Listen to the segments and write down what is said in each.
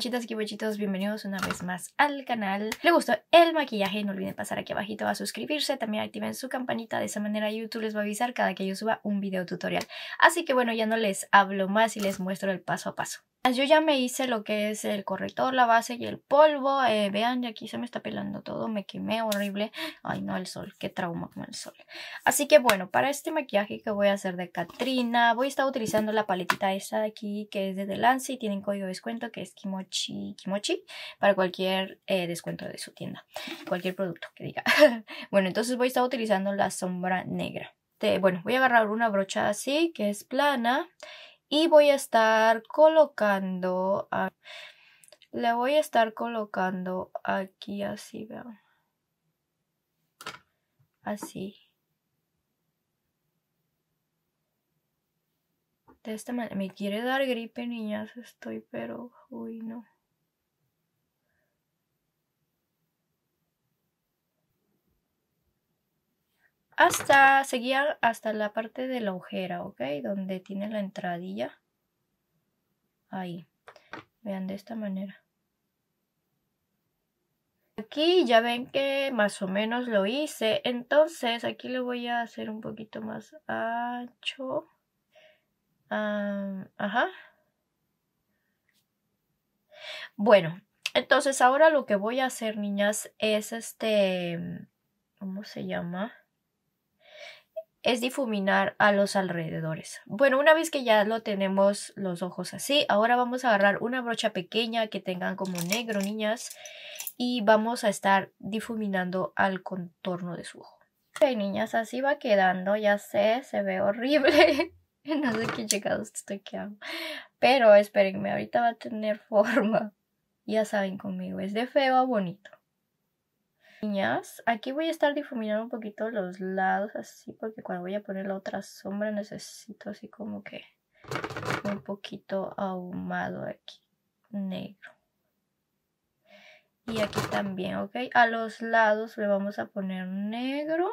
manchitas y bienvenidos una vez más al canal. Si les gustó el maquillaje, no olviden pasar aquí abajito a suscribirse, también activen su campanita, de esa manera YouTube les va a avisar cada que yo suba un video tutorial. Así que bueno, ya no les hablo más y les muestro el paso a paso. Ah, yo ya me hice lo que es el corrector, la base y el polvo. Eh, vean, ya aquí se me está pelando todo, me quemé horrible. Ay, no, el sol, qué trauma con el sol. Así que bueno, para este maquillaje que voy a hacer de Katrina, voy a estar utilizando la paletita esta de aquí, que es de Delance y tienen código de descuento que es Kimochi, Kimochi, para cualquier eh, descuento de su tienda, cualquier producto que diga. bueno, entonces voy a estar utilizando la sombra negra. bueno, voy a agarrar una brocha así, que es plana y voy a estar colocando le voy a estar colocando aquí así vean así de esta manera me quiere dar gripe niñas estoy pero uy no hasta, seguía hasta la parte de la ojera, ¿ok? Donde tiene la entradilla. Ahí. Vean de esta manera. Aquí ya ven que más o menos lo hice. Entonces aquí le voy a hacer un poquito más ancho. Ah, ajá. Bueno, entonces ahora lo que voy a hacer, niñas, es este... ¿Cómo se llama? es difuminar a los alrededores. Bueno, una vez que ya lo tenemos los ojos así, ahora vamos a agarrar una brocha pequeña que tengan como negro, niñas, y vamos a estar difuminando al contorno de su ojo. Ok, niñas, así va quedando, ya sé, se ve horrible. no sé qué llegados estoy quedando. Pero espérenme, ahorita va a tener forma. Ya saben conmigo, es de feo a bonito aquí voy a estar difuminando un poquito los lados así porque cuando voy a poner la otra sombra necesito así como que un poquito ahumado aquí, negro. Y aquí también, ¿ok? A los lados le vamos a poner negro.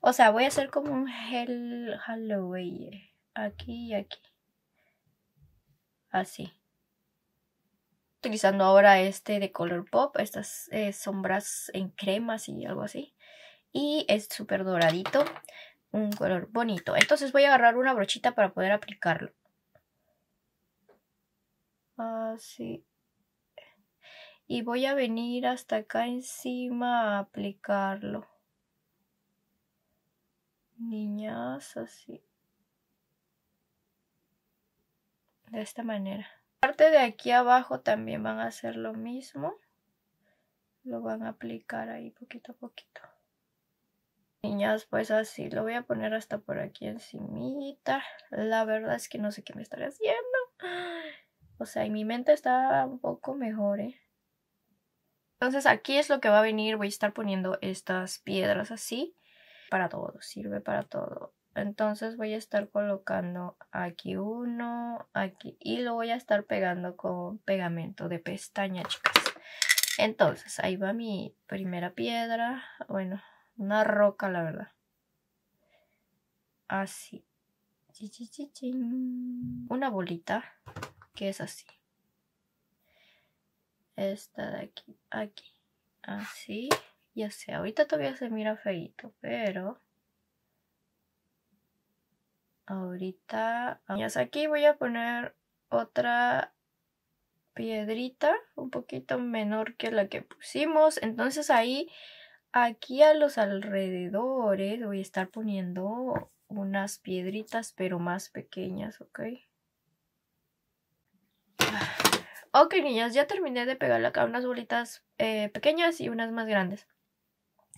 O sea, voy a hacer como un gel Halloween. Eh, aquí y aquí. Así utilizando ahora este de Color Pop, estas eh, sombras en cremas y algo así. Y es súper doradito, un color bonito. Entonces voy a agarrar una brochita para poder aplicarlo. Así. Ah, y voy a venir hasta acá encima a aplicarlo. Niñas, así. De esta manera parte de aquí abajo también van a hacer lo mismo. Lo van a aplicar ahí poquito a poquito. Niñas, pues así, lo voy a poner hasta por aquí encimita. La verdad es que no sé qué me estaré haciendo. O sea, en mi mente está un poco mejor, ¿eh? Entonces aquí es lo que va a venir. Voy a estar poniendo estas piedras así. Para todo, sirve para todo entonces voy a estar colocando aquí uno aquí y lo voy a estar pegando con pegamento de pestaña chicas entonces ahí va mi primera piedra bueno una roca la verdad así una bolita que es así esta de aquí aquí así ya sé ahorita todavía se mira feito pero Ahorita, ah, aquí voy a poner otra piedrita, un poquito menor que la que pusimos. Entonces ahí, aquí a los alrededores voy a estar poniendo unas piedritas, pero más pequeñas, ¿ok? Ah, ok, niñas, ya terminé de pegarle acá unas bolitas eh, pequeñas y unas más grandes.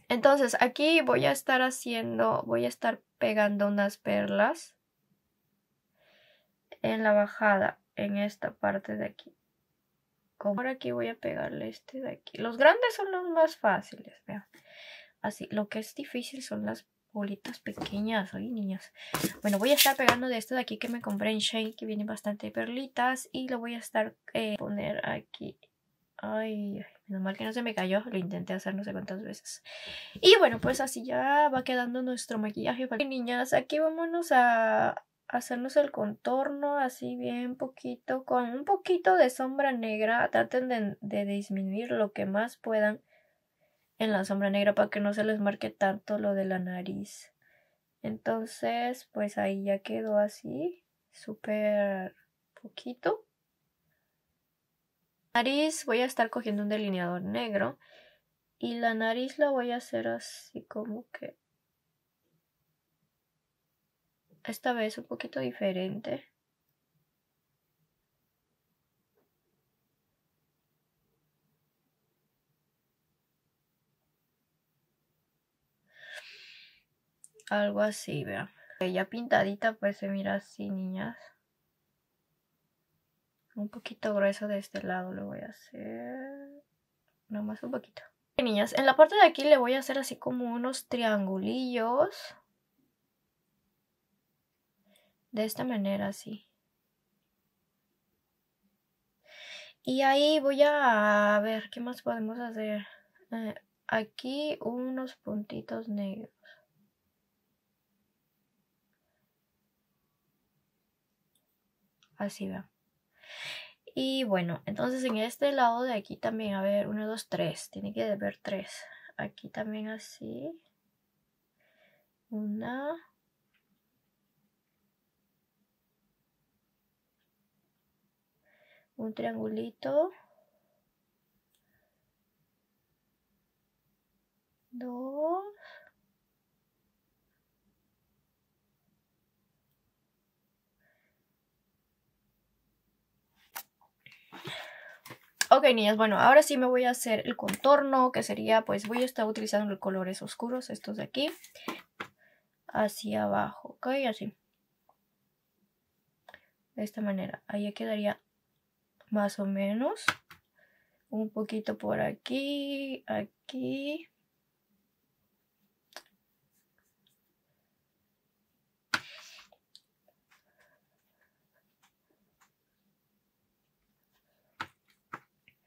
Entonces, aquí voy a estar haciendo, voy a estar pegando unas perlas en la bajada, en esta parte de aquí. Como aquí voy a pegarle este de aquí. Los grandes son los más fáciles, vean. Así, lo que es difícil son las bolitas pequeñas, Ay, niñas. Bueno, voy a estar pegando de este de aquí que me compré en Shane, que viene bastante perlitas. Y lo voy a estar eh, poner aquí. Ay, ay, menos mal que no se me cayó, lo intenté hacer no sé cuántas veces. Y bueno, pues así ya va quedando nuestro maquillaje. Para... Niñas, aquí vámonos a, hacernos el contorno así bien poquito, con un poquito de sombra negra, traten de, disminuir lo que más puedan en la sombra negra para que no se les marque tanto lo de la nariz. Entonces, pues ahí ya quedó así, súper poquito. Nariz voy a estar cogiendo un delineador negro y la nariz la voy a hacer así como que esta vez un poquito diferente. Algo así, vean. Ya pintadita pues se mira así, niñas. Un poquito grueso de este lado lo voy a hacer. más un poquito. Niñas, en la parte de aquí le voy a hacer así como unos triangulillos de esta manera así. Y ahí voy a ver qué más podemos hacer. Eh, aquí unos puntitos negros. Así va. Y bueno, entonces en este lado de aquí también, a ver, uno, dos, tres. Tiene que haber tres. Aquí también así. Una, un triangulito, dos, Ok, niñas, bueno, ahora sí me voy a hacer el contorno, que sería, pues voy a estar utilizando los colores oscuros, estos de aquí, hacia abajo, ok, así. De esta manera, ahí quedaría más o menos. Un poquito por aquí, aquí.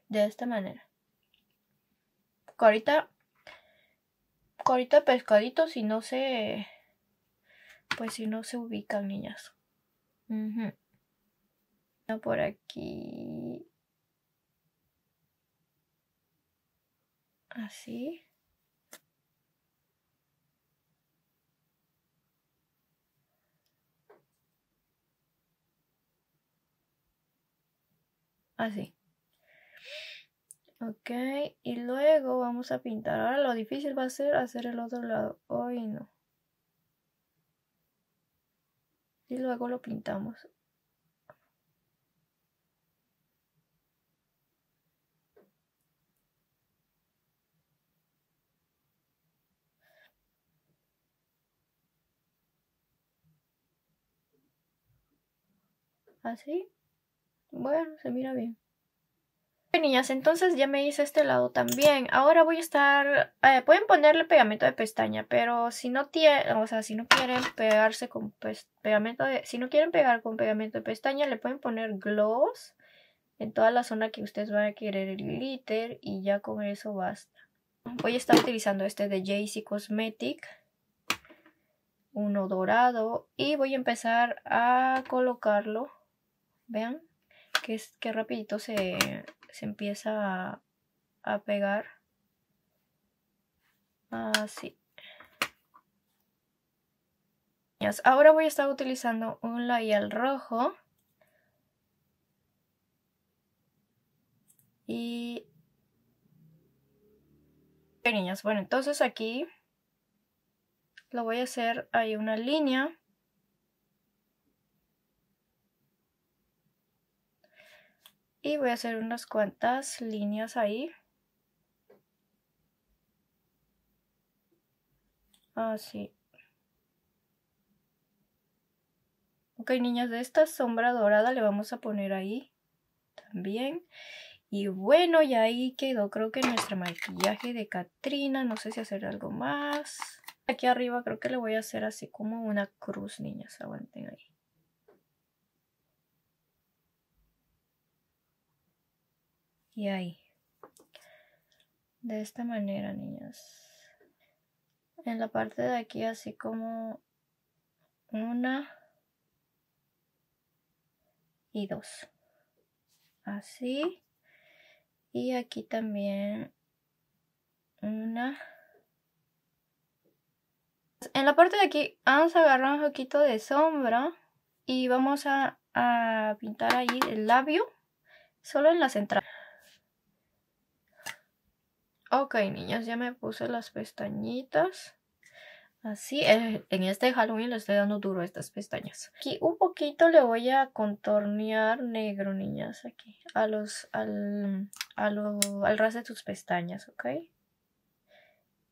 de esta manera. Corita, corita pescadito si no se, pues si no se ubican niñas por aquí. Así. Así. Ok, y luego vamos a pintar. Ahora lo difícil va a ser hacer el otro lado. Hoy no. Y luego lo pintamos. Así. ¿Ah, bueno, se mira bien. niñas, entonces ya me hice este lado también. Ahora voy a estar... Eh, pueden ponerle pegamento de pestaña, pero si no tienen... O sea, si no quieren pegarse con pegamento de... Si no quieren pegar con pegamento de pestaña, le pueden poner gloss en toda la zona que ustedes van a querer el glitter y ya con eso basta. Voy a estar utilizando este de JC Cosmetic, uno dorado y voy a empezar a colocarlo Vean que, es, que rapidito se, se empieza a, pegar. Así. Ah, Ahora voy a estar utilizando un layal rojo. Y... Niñas, bueno, entonces aquí lo voy a hacer, hay una línea y voy a hacer unas cuantas líneas ahí así ah, ok niñas de esta sombra dorada le vamos a poner ahí también y bueno y ahí quedó creo que nuestro maquillaje de Katrina no sé si hacer algo más aquí arriba creo que le voy a hacer así como una cruz niñas aguanten ahí y ahí. De esta manera, niñas. En la parte de aquí, así como una y dos. Así. Y aquí también una. En la parte de aquí vamos a agarrar un poquito de sombra y vamos a, pintar ahí el labio solo en la central Ok, niñas, ya me puse las pestañitas. Así, eh, en este Halloween le estoy dando duro a estas pestañas. Aquí un poquito le voy a contornear negro, niñas, aquí. A los, al, al ras de tus pestañas, ¿ok?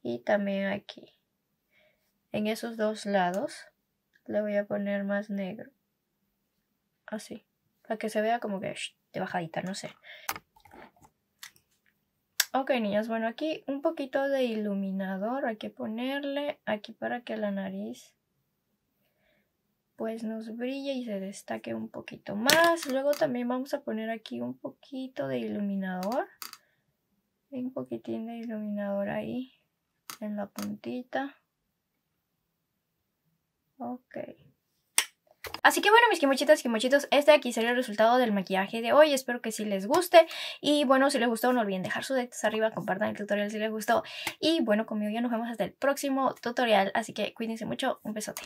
Y también aquí. En esos dos lados le voy a poner más negro. Así. Para que se vea como que de bajadita, no sé. Ok, niñas, bueno, aquí un poquito de iluminador hay que ponerle aquí para que la nariz pues nos brille y se destaque un poquito más. Luego también vamos a poner aquí un poquito de iluminador. Un poquitín de iluminador ahí en la puntita. Ok. Así que bueno, mis kimochitas, quimochitos este aquí sería el resultado del maquillaje de hoy. Espero que sí les guste. Y bueno, si les gustó, no olviden dejar sus dedos arriba, compartan el tutorial si les gustó. Y bueno, conmigo ya nos vemos hasta el próximo tutorial. Así que cuídense mucho. Un besote.